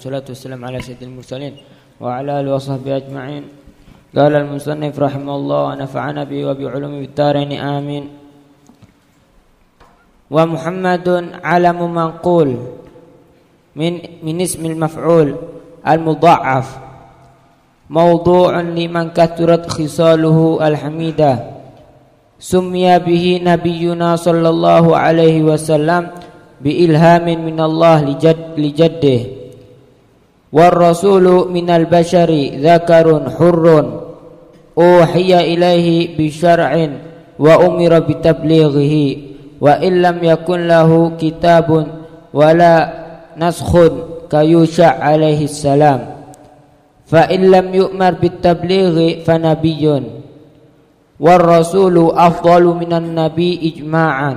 والصلاة والسلام على سيد المرسلين وعلى آله وصحبه أجمعين قال المصنف رحمه الله ونفعنا به وبعلومه الدارين آمين ومحمد علم منقول من من اسم المفعول المضاعف موضوع لمن كثرت خصاله الحميدة سمي به نبينا صلى الله عليه وسلم بإلهام من الله لجد لجده والرسول من البشر ذكر حر أوحي إليه بشرع وأمر بتبليغه وإن لم يكن له كتاب ولا نسخ كيوشع عليه السلام فإن لم يؤمر بالتبليغ فنبي والرسول أفضل من النبي إجماعا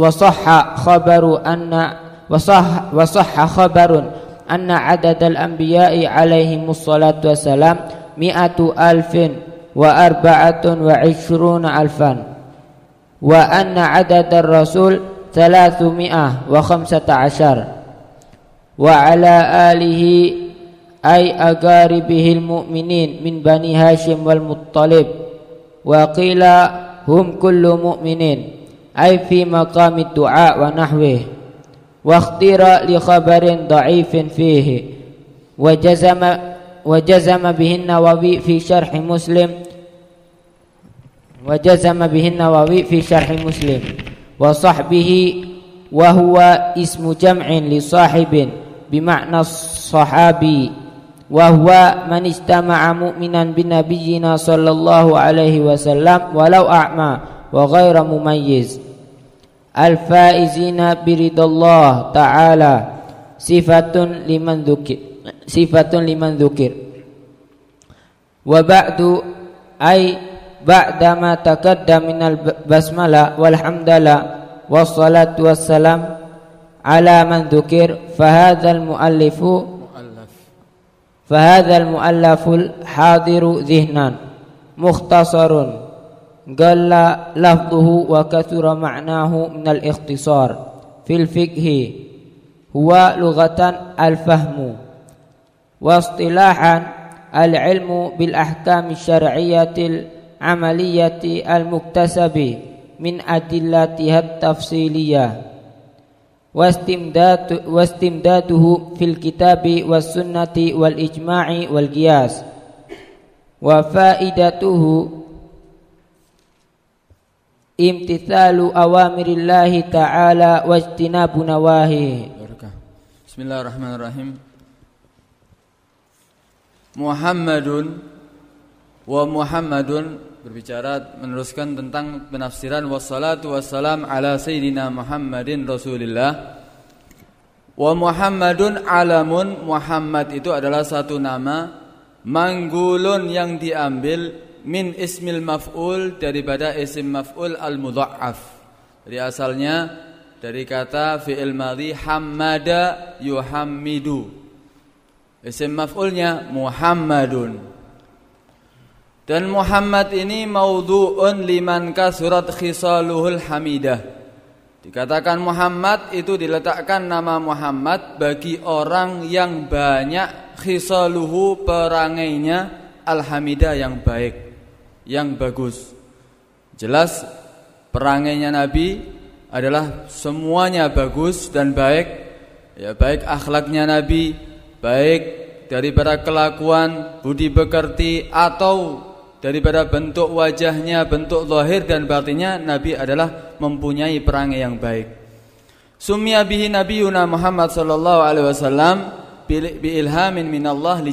وصح خبر أن وصح, وصح خبر anna adadal anbiya'i alaihimus salatu wassalam mi'atu alfin wa arba'atun wa ishruna alfan wa anna adadar rasul thalathu mi'ah wa khamsata ashar wa ala alihi ay agaribihil mu'minin min bani hashim wal muttalib wa qila hum kullu mu'minin ay fi maqami du'a wa nahwih واختير لخبر ضعيف فيه وجزم وجزم به النووي في شرح مسلم وجزم به النووي في شرح مسلم وصحبه وهو اسم جمع لصاحب بمعنى الصحابي وهو من اجتمع مؤمنا بنبينا صلى الله عليه وسلم ولو أعمى وغير مميز Al-faizina biridallah ta'ala Sifatun liman dhukir Sifatun liman dhukir Wa ba'du Ay ba'dama takadda minal basmala Walhamdala Wassalatu wassalam Ala man dhukir Fahadhal muallifu Fahadhal muallaful hadiru zihnan Mukhtasarun قل لفظه وكثر معناه من الاختصار في الفقه هو لغة الفهم واصطلاحا العلم بالأحكام الشرعية العملية المكتسب من أدلتها التفصيلية واستمداد واستمداده في الكتاب والسنة والإجماع والقياس وفائدته imtithalu awamirillahi ta'ala wajtinabu nawahi Bismillahirrahmanirrahim Muhammadun wa Muhammadun berbicara meneruskan tentang penafsiran wassalatu wassalam ala sayyidina Muhammadin Rasulillah wa Muhammadun alamun Muhammad itu adalah satu nama manggulun yang diambil min ismil maf'ul daripada isim maf'ul al-mudha'af. Jadi asalnya dari kata fi'il madhi hammada yuhammidu. Isim maf'ulnya Muhammadun. Dan Muhammad ini maudhu'un liman kasurat khisaluhul hamidah. Dikatakan Muhammad itu diletakkan nama Muhammad bagi orang yang banyak khisaluhu perangainya al-hamidah yang baik yang bagus. Jelas perangainya Nabi adalah semuanya bagus dan baik. Ya, baik akhlaknya Nabi, baik daripada kelakuan, budi pekerti atau daripada bentuk wajahnya, bentuk lahir dan batinnya Nabi adalah mempunyai perangai yang baik. Sumia bihi Nabi Yuna Muhammad sallallahu alaihi wasallam bi ilhamin min Allah li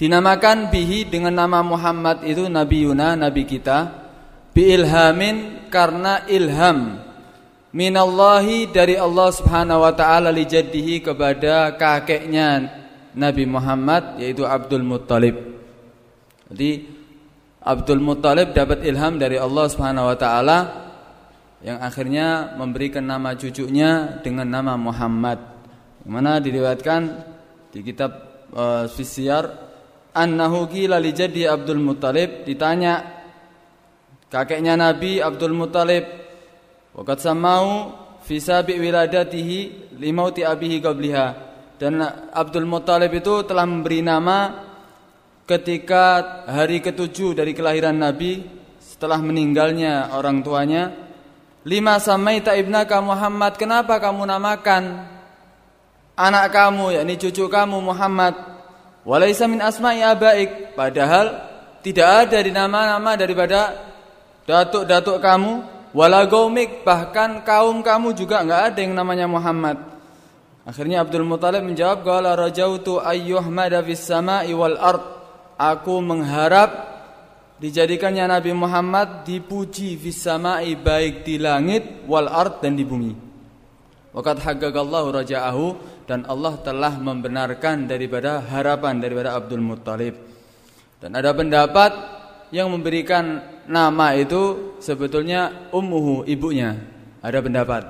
Dinamakan bihi dengan nama Muhammad itu Nabi Yuna, Nabi kita. Biilhamin karena ilham. Minallahi dari Allah subhanahu wa ta'ala lijadihi kepada kakeknya Nabi Muhammad yaitu Abdul Muttalib. Jadi Abdul Muttalib dapat ilham dari Allah Subhanahu wa taala yang akhirnya memberikan nama cucunya dengan nama Muhammad. mana diriwayatkan di kitab uh, eh, Sisiar annahu qila li Abdul Muttalib ditanya kakeknya Nabi Abdul Muttalib Wakat samau fi sabi wiladatihi limauti abihi qabliha dan Abdul Muttalib itu telah memberi nama ketika hari ketujuh dari kelahiran Nabi setelah meninggalnya orang tuanya lima samaita ibnaka Muhammad kenapa kamu namakan anak kamu yakni cucu kamu Muhammad Walaisa min asma'i abaik. Padahal tidak ada di nama-nama daripada datuk-datuk kamu. Walagomik Bahkan kaum kamu juga enggak ada yang namanya Muhammad. Akhirnya Abdul Muttalib menjawab, Gala rajautu ayyuhmada fis sama'i wal ard." Aku mengharap dijadikannya Nabi Muhammad dipuji fis baik di langit wal ard dan di bumi. Waqad haqqaqallahu raja'ahu dan Allah telah membenarkan daripada harapan daripada Abdul Muttalib. Dan ada pendapat yang memberikan nama itu sebetulnya ummuhu ibunya. Ada pendapat.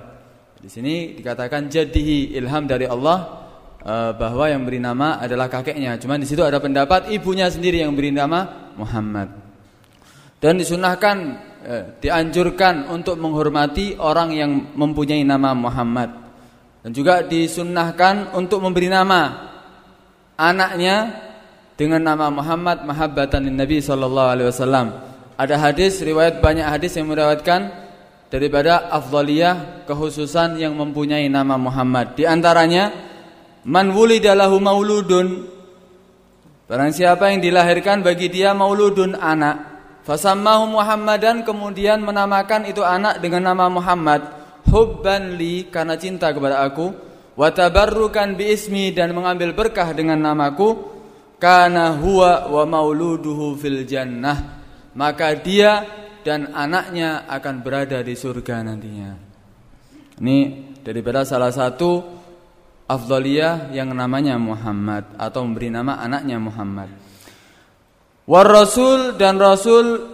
Di sini dikatakan jadihi ilham dari Allah eh, bahwa yang beri nama adalah kakeknya. Cuman di situ ada pendapat ibunya sendiri yang beri nama Muhammad. Dan disunahkan eh, dianjurkan untuk menghormati orang yang mempunyai nama Muhammad dan juga disunnahkan untuk memberi nama anaknya dengan nama Muhammad mahabbatan Nabi sallallahu alaihi wasallam. Ada hadis riwayat banyak hadis yang meriwayatkan daripada afdhaliyah kehususan yang mempunyai nama Muhammad. Di antaranya man wulida lahu mauludun barang siapa yang dilahirkan bagi dia mauludun anak fasammahu Muhammadan kemudian menamakan itu anak dengan nama Muhammad hubban li karena cinta kepada aku wa tabarrukan bi ismi dan mengambil berkah dengan namaku karena huwa wa mauluduhu fil jannah maka dia dan anaknya akan berada di surga nantinya ini daripada salah satu afdaliyah yang namanya Muhammad atau memberi nama anaknya Muhammad war rasul dan rasul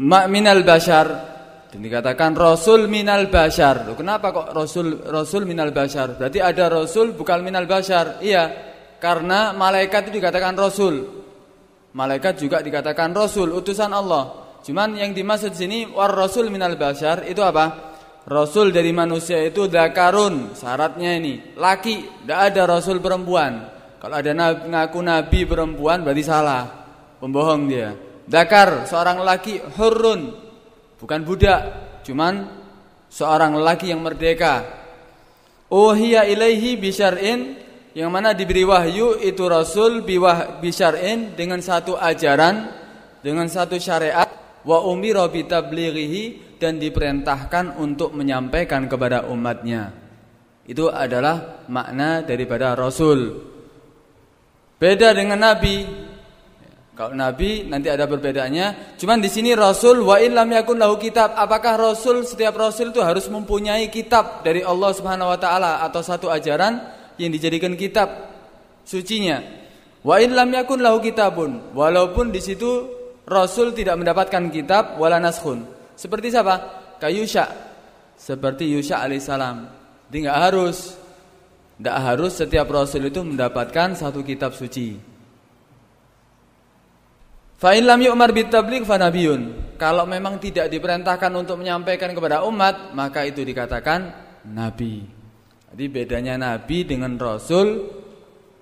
ma'minal bashar dan dikatakan Rasul minal bashar. Kenapa kok Rasul Rasul minal bashar? Berarti ada Rasul bukan minal bashar. Iya, karena malaikat itu dikatakan Rasul. Malaikat juga dikatakan Rasul, utusan Allah. Cuman yang dimaksud sini war Rasul minal bashar itu apa? Rasul dari manusia itu dakarun syaratnya ini laki, tidak ada Rasul perempuan. Kalau ada nabi, ngaku nabi perempuan berarti salah, pembohong dia. Dakar seorang laki hurun Bukan budak, cuman seorang lelaki yang merdeka. Uhiya ilaihi bisyar'in yang mana diberi wahyu itu Rasul biwah bisyar'in dengan satu ajaran, dengan satu syariat wa umira bitablighihi dan diperintahkan untuk menyampaikan kepada umatnya. Itu adalah makna daripada Rasul. Beda dengan Nabi kalau nabi nanti ada perbedaannya. Cuman di sini rasul wa lam yakun lahu kitab. Apakah rasul setiap rasul itu harus mempunyai kitab dari Allah Subhanahu wa taala atau satu ajaran yang dijadikan kitab sucinya? Wa lam yakun lahu kitabun. Walaupun di situ rasul tidak mendapatkan kitab wala naskhun. Seperti siapa? Kayusha. Seperti Yusha alaihissalam. Jadi enggak harus. Enggak harus setiap rasul itu mendapatkan satu kitab suci. Fa'in lam yu'mar bitablik fa nabiyun. Kalau memang tidak diperintahkan untuk menyampaikan kepada umat, maka itu dikatakan nabi. Jadi bedanya nabi dengan rasul,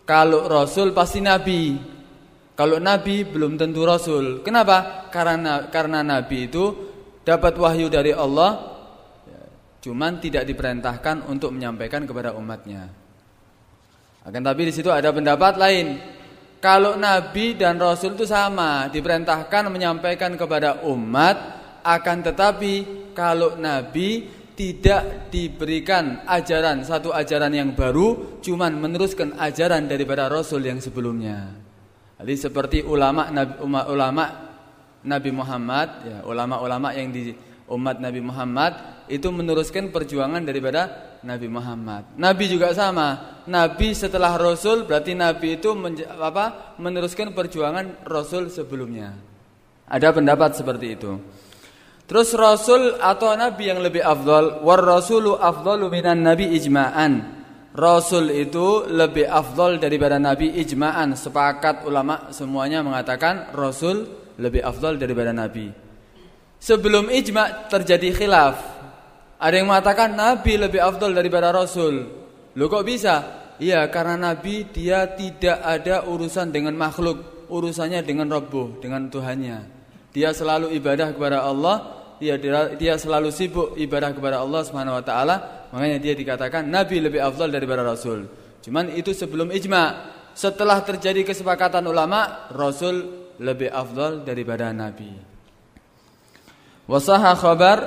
kalau rasul pasti nabi. Kalau nabi belum tentu rasul. Kenapa? Karena karena nabi itu dapat wahyu dari Allah ya, cuman tidak diperintahkan untuk menyampaikan kepada umatnya. Akan tapi di situ ada pendapat lain kalau Nabi dan Rasul itu sama, diperintahkan menyampaikan kepada umat, akan tetapi kalau Nabi tidak diberikan ajaran satu ajaran yang baru, cuman meneruskan ajaran daripada Rasul yang sebelumnya. Jadi seperti ulama Nabi, ulama Nabi Muhammad, ulama ya, ulama-ulama yang di umat Nabi Muhammad itu meneruskan perjuangan daripada Nabi Muhammad. Nabi juga sama. Nabi setelah Rasul berarti Nabi itu men, apa, meneruskan perjuangan Rasul sebelumnya. Ada pendapat seperti itu. Terus Rasul atau Nabi yang lebih afdol. War Rasulu afdolu minan Nabi ijma'an. Rasul itu lebih afdol daripada Nabi ijma'an. Sepakat ulama semuanya mengatakan Rasul lebih afdol daripada Nabi. Sebelum ijma' terjadi khilaf ada yang mengatakan Nabi lebih afdol daripada Rasul. Loh kok bisa? Iya, karena Nabi dia tidak ada urusan dengan makhluk. Urusannya dengan Rabbuh, dengan Tuhannya. Dia selalu ibadah kepada Allah. Iya, dia, dia selalu sibuk ibadah kepada Allah SWT Makanya dia dikatakan nabi lebih afdol daripada rasul. Cuman itu sebelum ijma. Setelah terjadi kesepakatan ulama, rasul lebih afdol daripada nabi. Wasaha khabar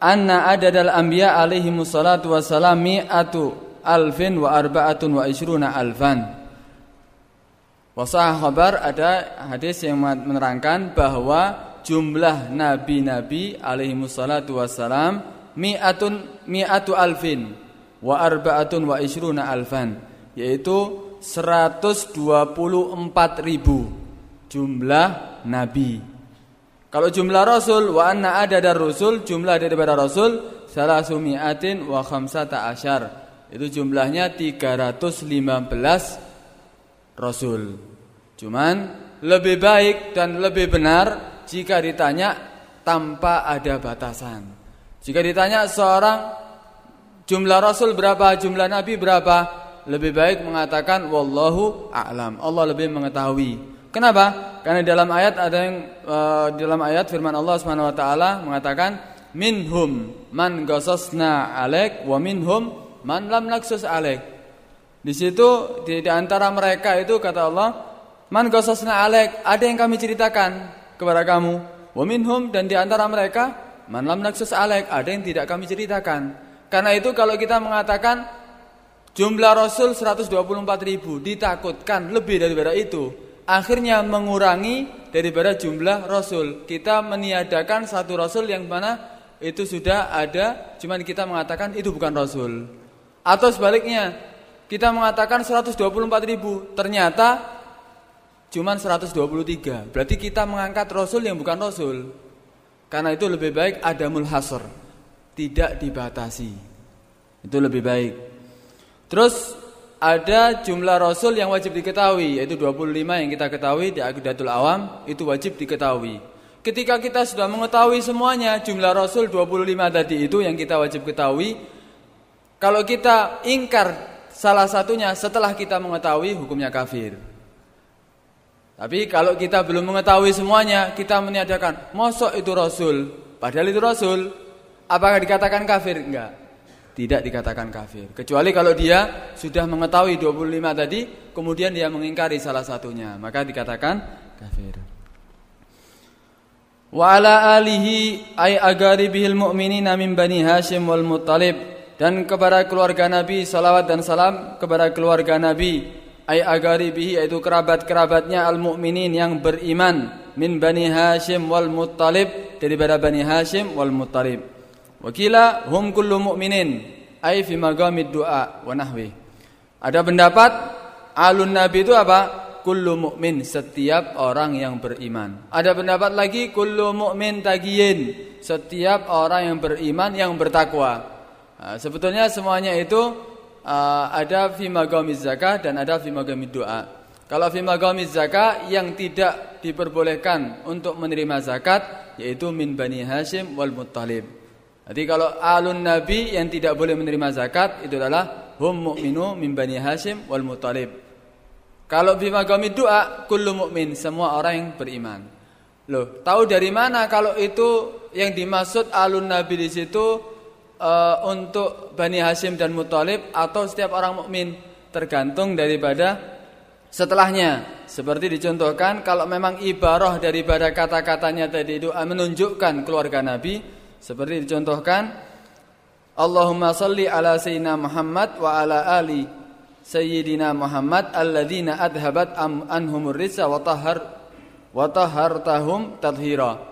anna adadal anbiya alaihi musallatu wassalam mi'atu alfin wa arba'atun wa isruna alfan. Wasah khabar ada hadis yang menerangkan bahwa jumlah nabi-nabi alaihi musallatu wassalam mi'atun mi'atu alfin wa arba'atun wa isruna alfan yaitu 124 ribu jumlah nabi kalau jumlah rasul wa anna dar Rasul, jumlah daripada rasul salah sumiatin, wa khamsata asyar. Itu jumlahnya 315 rasul. Cuman lebih baik dan lebih benar jika ditanya tanpa ada batasan. Jika ditanya seorang jumlah rasul berapa, jumlah nabi berapa, lebih baik mengatakan wallahu a'lam. Allah lebih mengetahui. Kenapa? Karena dalam ayat ada yang uh, dalam ayat firman Allah Subhanahu wa taala mengatakan minhum man ghassasna alek wa minhum man lam naksus alek. Di situ di, di antara mereka itu kata Allah man ghassasna alek ada yang kami ceritakan kepada kamu wa minhum dan di antara mereka man lam naksus alek ada yang tidak kami ceritakan. Karena itu kalau kita mengatakan jumlah rasul 124 ribu ditakutkan lebih daripada itu akhirnya mengurangi daripada jumlah rasul. Kita meniadakan satu rasul yang mana itu sudah ada, cuman kita mengatakan itu bukan rasul. Atau sebaliknya, kita mengatakan 124 ribu, ternyata cuman 123. Berarti kita mengangkat rasul yang bukan rasul. Karena itu lebih baik ada mulhasr, tidak dibatasi. Itu lebih baik. Terus ada jumlah rasul yang wajib diketahui yaitu 25 yang kita ketahui di Aqidatul Awam itu wajib diketahui. Ketika kita sudah mengetahui semuanya jumlah rasul 25 tadi itu yang kita wajib ketahui, kalau kita ingkar salah satunya setelah kita mengetahui hukumnya kafir. Tapi kalau kita belum mengetahui semuanya, kita meniadakan, mosok itu rasul, padahal itu rasul. Apakah dikatakan kafir? Enggak tidak dikatakan kafir. Kecuali kalau dia sudah mengetahui 25 tadi, kemudian dia mengingkari salah satunya, maka dikatakan kafir. Wa ala alihi ay agaribihil mu'minina min bani Hashim wal Muttalib dan kepada keluarga Nabi salawat dan salam kepada keluarga Nabi ay agaribihi yaitu kerabat-kerabatnya al mu'minin yang beriman min bani Hashim wal Muttalib daripada bani Hashim wal Muttalib. Wakila hum kullu mu'minin ay fi maqamid du'a wa nahwi. Ada pendapat alun nabi itu apa? Kullu mu'min setiap orang yang beriman. Ada pendapat lagi kullu mu'min tagiyin setiap orang yang beriman yang bertakwa. Nah, sebetulnya semuanya itu uh, ada fi maqamiz zakah dan ada fi maqamid du'a. Kalau fi gamis zakat yang tidak diperbolehkan untuk menerima zakat yaitu min bani Hashim wal Muttalib. Jadi kalau alun nabi yang tidak boleh menerima zakat itu adalah hum mu'minu min bani Hashim wal Muthalib. Kalau bima kami doa kullu mu'min, semua orang yang beriman. Loh, tahu dari mana kalau itu yang dimaksud alun nabi di situ uh, untuk Bani Hashim dan mutalib atau setiap orang mukmin tergantung daripada setelahnya. Seperti dicontohkan kalau memang ibarah daripada kata-katanya tadi doa eh, menunjukkan keluarga nabi seperti dicontohkan Allahumma salli ala sayyidina Muhammad wa ala ali sayyidina Muhammad alladzina adhabat am anhumur risa wa tahhar wa tahartahum tadhira.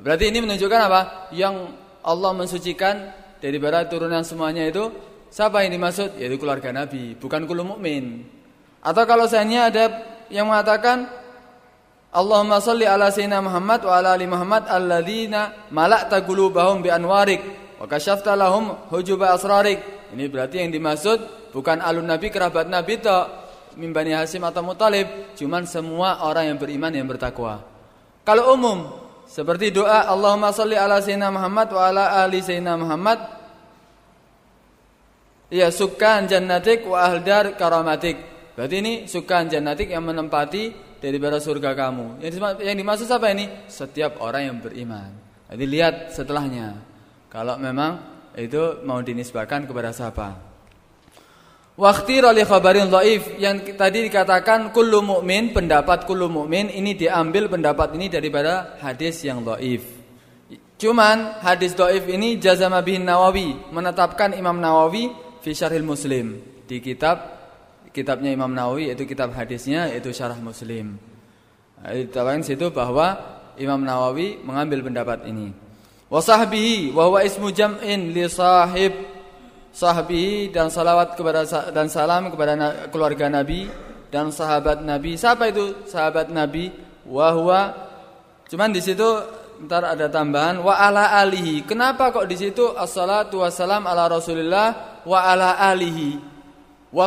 Berarti ini menunjukkan apa? Yang Allah mensucikan dari para turunan semuanya itu siapa yang dimaksud? Yaitu keluarga Nabi, bukan kulum mukmin. Atau kalau seandainya ada yang mengatakan Allahumma salli ala sayyidina Muhammad wa ala ali Muhammad alladzina mala'ta qulubahum bi anwarik wa kashafta lahum hujuba asrarik. Ini berarti yang dimaksud bukan alun nabi kerabat nabi tok mimbani Bani Hasim atau Mutalib, cuman semua orang yang beriman yang bertakwa. Kalau umum seperti doa Allahumma salli ala sayyidina Muhammad wa ala ali sayyidina Muhammad Ya sukan jannatik wa ahdar karamatik. Berarti ini sukan jannatik yang menempati dari daripada surga kamu. Yang dimaksud, yang dimaksud apa ini? Setiap orang yang beriman. Jadi lihat setelahnya. Kalau memang itu mau dinisbahkan kepada siapa? Waktu rali khabarin loif yang tadi dikatakan kullu mukmin pendapat kullu mukmin ini diambil pendapat ini daripada hadis yang loif. Cuman hadis loif ini jazama Nawawi menetapkan Imam Nawawi fi Muslim di kitab kitabnya Imam Nawawi yaitu kitab hadisnya yaitu Syarah Muslim. Nah, ditawarkan situ bahwa Imam Nawawi mengambil pendapat ini. Wa sahbihi wa huwa ismu jam'in li sahib sahbihi dan salawat kepada dan salam kepada keluarga Nabi dan sahabat Nabi. Siapa itu sahabat Nabi? Wa huwa cuman di situ ntar ada tambahan wa ala alihi. Kenapa kok di situ assalatu wassalam ala Rasulillah wa ala alihi? wa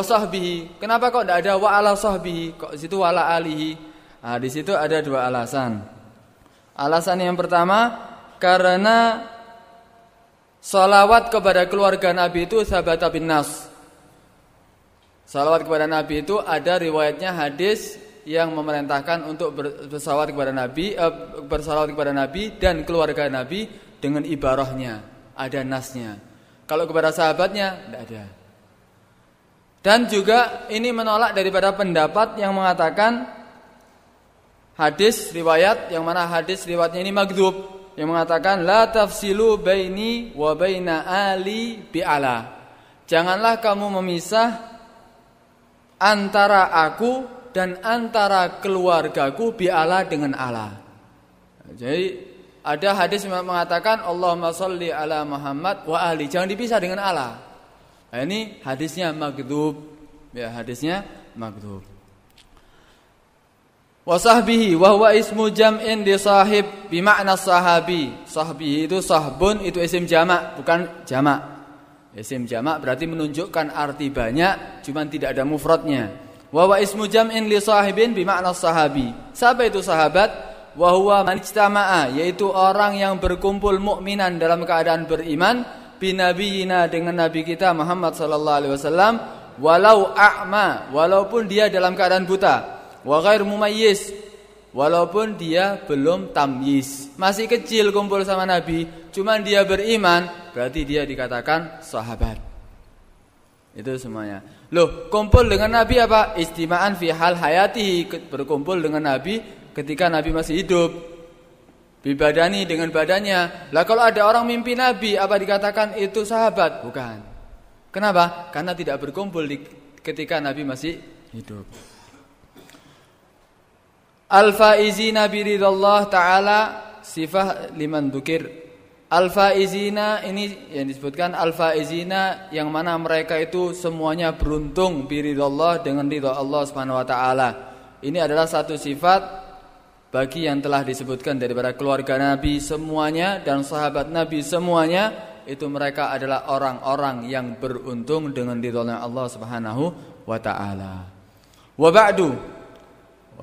Kenapa kok tidak ada wa ala sahbihi? Kok situ wa alihi? Nah, di situ ada dua alasan. Alasan yang pertama karena salawat kepada keluarga Nabi itu sahabat bin nas. Salawat kepada Nabi itu ada riwayatnya hadis yang memerintahkan untuk bersalawat kepada Nabi, eh, bersalawat kepada Nabi dan keluarga Nabi dengan ibarahnya, ada nasnya. Kalau kepada sahabatnya tidak ada. Dan juga ini menolak daripada pendapat yang mengatakan hadis riwayat yang mana hadis riwayatnya ini magdub yang mengatakan la tafsilu baini wa baina ali bi ala Janganlah kamu memisah antara aku dan antara keluargaku bi ala dengan Allah. Jadi ada hadis yang mengatakan Allahumma sholli ala Muhammad wa ali. Jangan dipisah dengan Allah. Nah, ini hadisnya magdub. Ya, hadisnya magdub. Wa sahbihi ismu jam'in di sahib bi makna sahabi. Sahbihi itu sahbun itu isim jamak, bukan jamak. Isim jamak berarti menunjukkan arti banyak, cuma tidak ada mufradnya. Wa huwa ismu jam'in li sahibin bi makna sahabi. Siapa itu sahabat? Wa huwa man yaitu orang yang berkumpul mukminan dalam keadaan beriman binabiyina dengan nabi kita Muhammad sallallahu alaihi wasallam walau a'ma walaupun dia dalam keadaan buta wa ghair mumayyiz walaupun dia belum tamyiz masih kecil kumpul sama nabi cuman dia beriman berarti dia dikatakan sahabat itu semuanya loh kumpul dengan nabi apa istima'an fi hal hayati berkumpul dengan nabi ketika nabi masih hidup Bibadani dengan badannya. Lah kalau ada orang mimpi Nabi, apa dikatakan itu sahabat? Bukan. Kenapa? Karena tidak berkumpul di, ketika Nabi masih hidup. Al-faizina biridallah ta'ala sifah liman dukir. Alfa izina ini yang disebutkan alfa izina yang mana mereka itu semuanya beruntung biridallah dengan ridha Allah Subhanahu wa taala. Ini adalah satu sifat bagi yang telah disebutkan daripada keluarga Nabi semuanya dan sahabat Nabi semuanya itu mereka adalah orang-orang yang beruntung dengan ditolong Allah Subhanahu wa taala. Wa ba'du.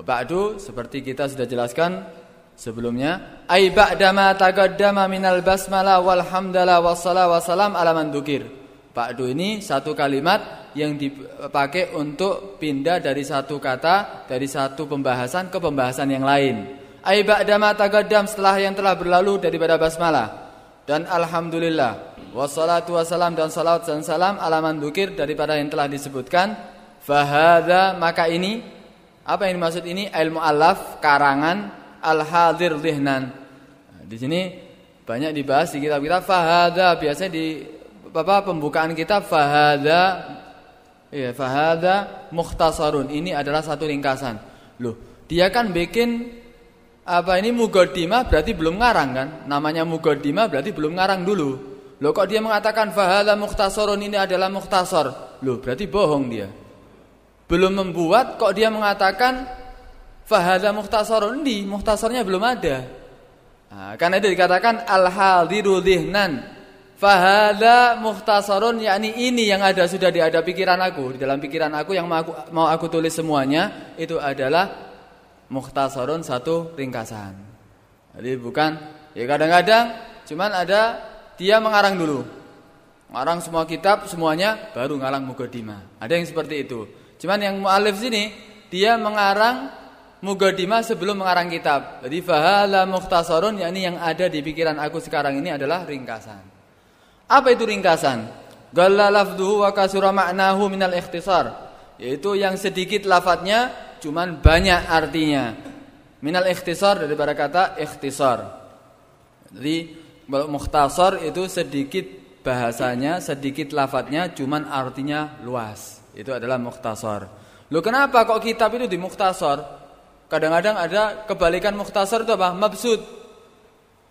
Wa ba'du seperti kita sudah jelaskan sebelumnya, ai ba'da ma taqaddama minal basmalah walhamdalah wassalatu wassalam ala man dzukir. Ba'du ini satu kalimat yang dipakai untuk pindah dari satu kata dari satu pembahasan ke pembahasan yang lain. Aibak damatagadam setelah yang telah berlalu daripada basmalah. Dan alhamdulillah wassalatu wassalam dan salawat dan salam alaman dukir daripada yang telah disebutkan fahada maka ini apa yang dimaksud ini ilmu alaf karangan alhadir lihnan Di sini banyak dibahas di kitab kitab fahada biasanya di apa pembukaan kitab fahada Iya, fahada mukhtasarun. Ini adalah satu ringkasan. Loh, dia kan bikin apa ini mugodima berarti belum ngarang kan? Namanya mugodima berarti belum ngarang dulu. Loh kok dia mengatakan fahada mukhtasarun ini adalah mukhtasar? Loh, berarti bohong dia. Belum membuat kok dia mengatakan fahada mukhtasarun di mukhtasarnya belum ada. Nah, karena itu dikatakan al-hadiru dhihnan Fahala muhtasarun yakni ini yang ada sudah di ada pikiran aku, di dalam pikiran aku yang mau aku, mau aku tulis semuanya itu adalah muhtasarun satu ringkasan. Jadi bukan ya kadang-kadang cuman ada dia mengarang dulu. Mengarang semua kitab semuanya baru ngarang mugadimah. Ada yang seperti itu. Cuman yang mualif sini dia mengarang mugadimah sebelum mengarang kitab. Jadi fahala muhtasarun yakni yang ada di pikiran aku sekarang ini adalah ringkasan. Apa itu ringkasan? Galla lafduhu wa kasura ma'nahu minal ikhtisar. Yaitu yang sedikit lafadznya cuman banyak artinya. Minal ikhtisar daripada kata ikhtisar. Jadi kalau mukhtasar itu sedikit bahasanya, sedikit lafadznya cuman artinya luas. Itu adalah mukhtasar. Lu kenapa kok kitab itu di muhtasar? Kadang-kadang ada kebalikan mukhtasar itu apa? Mabsud.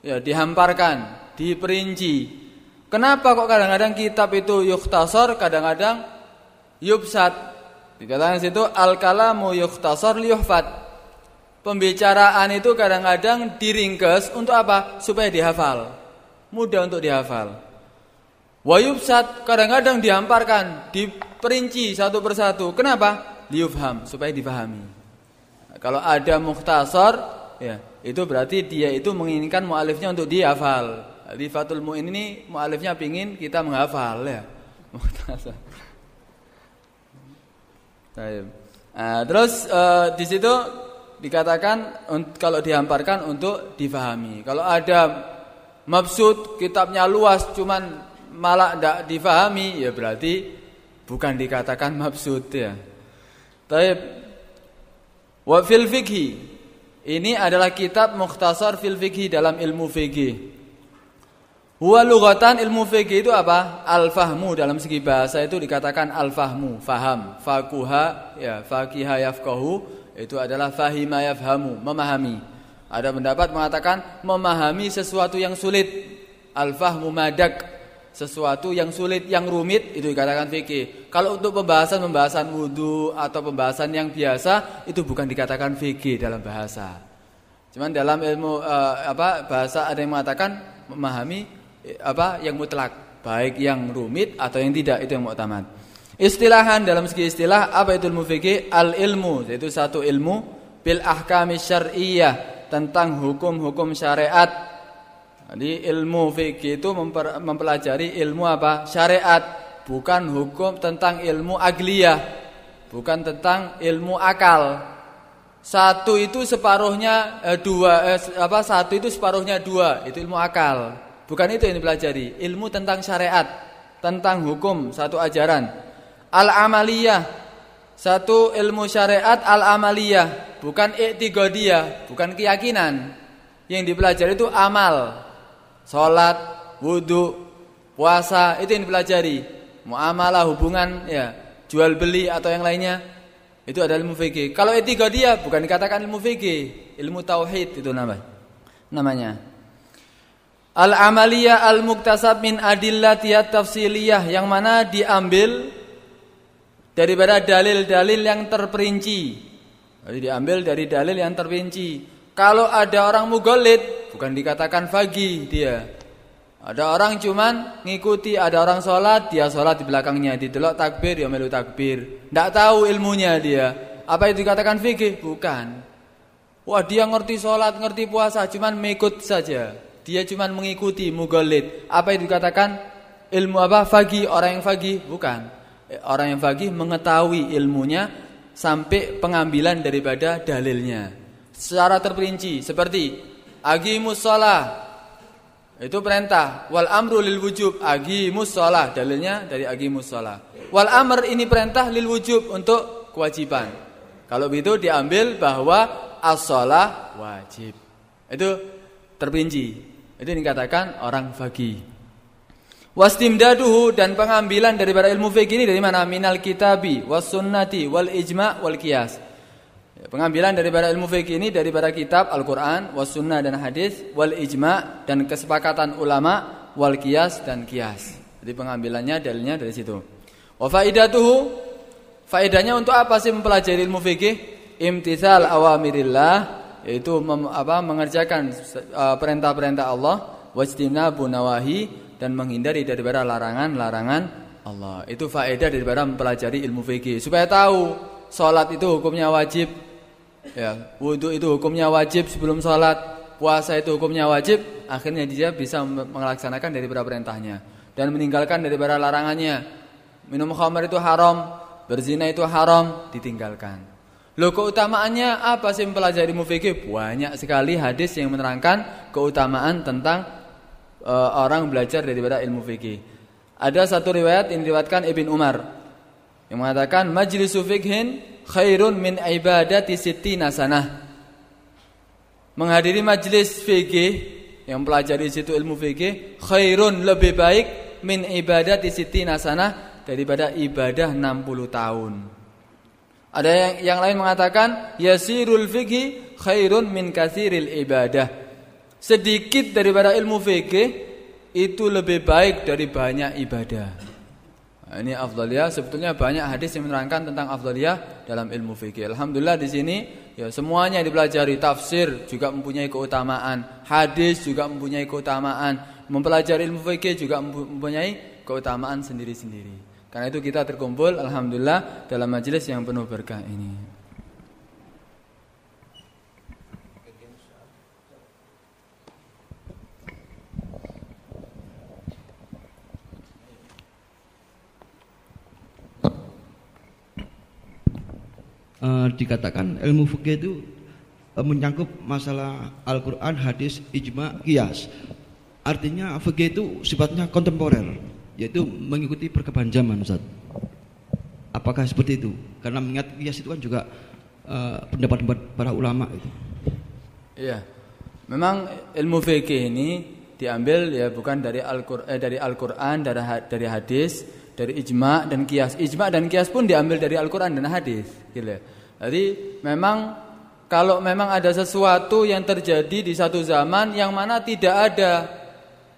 Ya, dihamparkan, diperinci. Kenapa kok kadang-kadang kitab itu yukhtasar, kadang-kadang yubsat? Dikatakan situ al-kalamu yukhtasar liyuhfad. Pembicaraan itu kadang-kadang diringkes untuk apa? Supaya dihafal. Mudah untuk dihafal. Wayubsat kadang-kadang dihamparkan, diperinci satu persatu. Kenapa? Liyufham supaya dipahami. Kalau ada mukhtasar, ya, itu berarti dia itu menginginkan mualifnya untuk dihafal. Rifatul Mu'in ini mu'alifnya pingin kita menghafal ya. Nah, terus uh, di situ dikatakan kalau dihamparkan untuk difahami. Kalau ada maksud kitabnya luas cuman malah tidak difahami ya berarti bukan dikatakan maksud ya. Taib. Wa fil fikhi. Ini adalah kitab mukhtasar fil fikhi dalam ilmu fikih. Huwa lughatan ilmu fikih itu apa? Al-fahmu dalam segi bahasa itu dikatakan al-fahmu, faham. Fakuha ya, fakiha yafqahu itu adalah fahima yafhamu, memahami. Ada pendapat mengatakan memahami sesuatu yang sulit. Al-fahmu madak sesuatu yang sulit, yang rumit itu dikatakan fikih. Kalau untuk pembahasan-pembahasan wudhu atau pembahasan yang biasa itu bukan dikatakan fikih dalam bahasa. Cuman dalam ilmu uh, apa bahasa ada yang mengatakan memahami apa yang mutlak, baik yang rumit atau yang tidak itu yang muktamad. Istilahan dalam segi istilah apa itu ilmu fikih? Al ilmu, yaitu satu ilmu bil ahkami syar'iyyah tentang hukum-hukum syariat. Jadi ilmu fikih itu mempelajari ilmu apa? Syariat bukan hukum tentang ilmu agliyah, bukan tentang ilmu akal. Satu itu separuhnya eh, dua, eh, apa satu itu separuhnya dua, itu ilmu akal. Bukan itu yang dipelajari. Ilmu tentang syariat, tentang hukum, satu ajaran. Al-amaliyah, satu ilmu syariat al-amaliyah, bukan iktigodiyah, bukan keyakinan. Yang dipelajari itu amal. Salat, wudhu, puasa, itu yang dipelajari. Muamalah, hubungan, ya, jual beli atau yang lainnya. Itu adalah ilmu fikih. Kalau iktigodiyah bukan dikatakan ilmu fikih, ilmu tauhid itu namanya. namanya. Al-amaliyah al-muktasab min tiat tafsiliyah yang mana diambil daripada dalil-dalil yang terperinci. Jadi diambil dari dalil yang terperinci. Kalau ada orang mugolit bukan dikatakan fagi dia. Ada orang cuman ngikuti, ada orang sholat, dia sholat di belakangnya, didelok takbir, dia ya melu takbir. Tidak tahu ilmunya dia. Apa itu dikatakan fikih? Bukan. Wah dia ngerti sholat, ngerti puasa, cuman mengikut saja. Dia cuma mengikuti mugolid. Apa yang dikatakan? Ilmu apa? Fagi, orang yang fagi? Bukan. Eh, orang yang fagi mengetahui ilmunya sampai pengambilan daripada dalilnya. Secara terperinci seperti agimus shalah. Itu perintah. Wal amru lil wujub agimus shalah. Dalilnya dari agimus shalah. Wal amr ini perintah lil wujub untuk kewajiban. Kalau begitu diambil bahwa as wajib. Itu terperinci. Itu yang dikatakan orang faqih. Wastimdaduhu dan pengambilan daripada ilmu fikih ini dari mana? Minal kitabi, was sunnati, wal ijma, wal qiyas. Pengambilan daripada ilmu fikih ini daripada kitab Al-Quran, was sunnah dan hadis, wal ijma dan kesepakatan ulama, wal qiyas dan qiyas. Jadi pengambilannya dalilnya dari situ. Wa faidatuhu faedahnya untuk apa sih mempelajari ilmu fikih? Imtithal awamirillah yaitu mem, apa mengerjakan uh, perintah-perintah uh, Allah wajtina nawahi dan menghindari dari daripada larangan-larangan Allah. Itu faedah dari daripada mempelajari ilmu fikih supaya tahu salat itu hukumnya wajib. Ya, wudu itu hukumnya wajib sebelum salat, puasa itu hukumnya wajib, akhirnya dia bisa melaksanakan dari daripada perintahnya dan meninggalkan dari daripada larangannya. Minum khamr itu haram, berzina itu haram, ditinggalkan. Loh keutamaannya apa sih mempelajari fikih? Banyak sekali hadis yang menerangkan keutamaan tentang e, orang belajar daripada ilmu fikih. Ada satu riwayat yang diriwayatkan Ibn Umar yang mengatakan majlis fikhin khairun min ibadati siti nasanah. Menghadiri majlis fikih yang pelajari situ ilmu fikih khairun lebih baik min ibadati siti nasanah daripada ibadah 60 tahun. Ada yang yang lain mengatakan yasirul fikhi khairun min kasiril ibadah. Sedikit daripada ilmu fikih itu lebih baik dari banyak ibadah. Nah, ini afdhaliyah sebetulnya banyak hadis yang menerangkan tentang afdhaliyah dalam ilmu fikih. Alhamdulillah di sini ya semuanya dipelajari tafsir juga mempunyai keutamaan, hadis juga mempunyai keutamaan, mempelajari ilmu fikih juga mempunyai keutamaan sendiri-sendiri. Karena itu kita terkumpul alhamdulillah dalam majelis yang penuh berkah ini. Uh, dikatakan ilmu fikih itu uh, masalah Al-Qur'an, hadis, ijma, kias. Artinya fikih itu sifatnya kontemporer yaitu mengikuti perkembangan zaman Ustaz. Apakah seperti itu? Karena mengingat kias itu kan juga eh, pendapat pendapat para ulama itu. Iya. Memang ilmu fikih ini diambil ya bukan dari Al-Qur'an eh, dari Al-Qur'an dari dari hadis, dari ijma dan kias. Ijma dan kias pun diambil dari Al-Qur'an dan hadis, gitu. Ya. Jadi memang kalau memang ada sesuatu yang terjadi di satu zaman yang mana tidak ada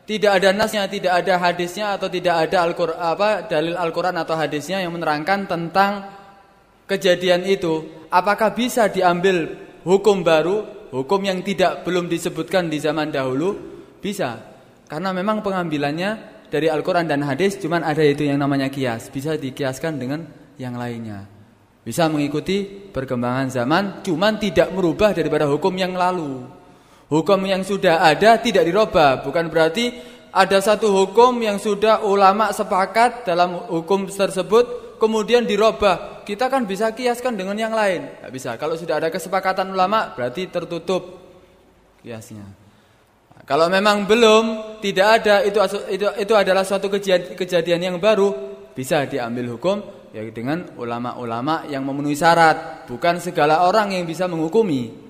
tidak ada nasnya, tidak ada hadisnya atau tidak ada Al apa dalil Al-Qur'an atau hadisnya yang menerangkan tentang kejadian itu, apakah bisa diambil hukum baru, hukum yang tidak belum disebutkan di zaman dahulu? Bisa. Karena memang pengambilannya dari Al-Qur'an dan hadis cuman ada itu yang namanya kias, bisa dikiaskan dengan yang lainnya. Bisa mengikuti perkembangan zaman, cuman tidak merubah daripada hukum yang lalu. Hukum yang sudah ada tidak diroba, bukan berarti ada satu hukum yang sudah ulama sepakat dalam hukum tersebut kemudian diroba. Kita kan bisa kiaskan dengan yang lain. Tidak bisa. Kalau sudah ada kesepakatan ulama berarti tertutup kiasnya. Kalau memang belum, tidak ada itu itu itu adalah suatu kejadian, kejadian yang baru bisa diambil hukum ya dengan ulama-ulama yang memenuhi syarat, bukan segala orang yang bisa menghukumi.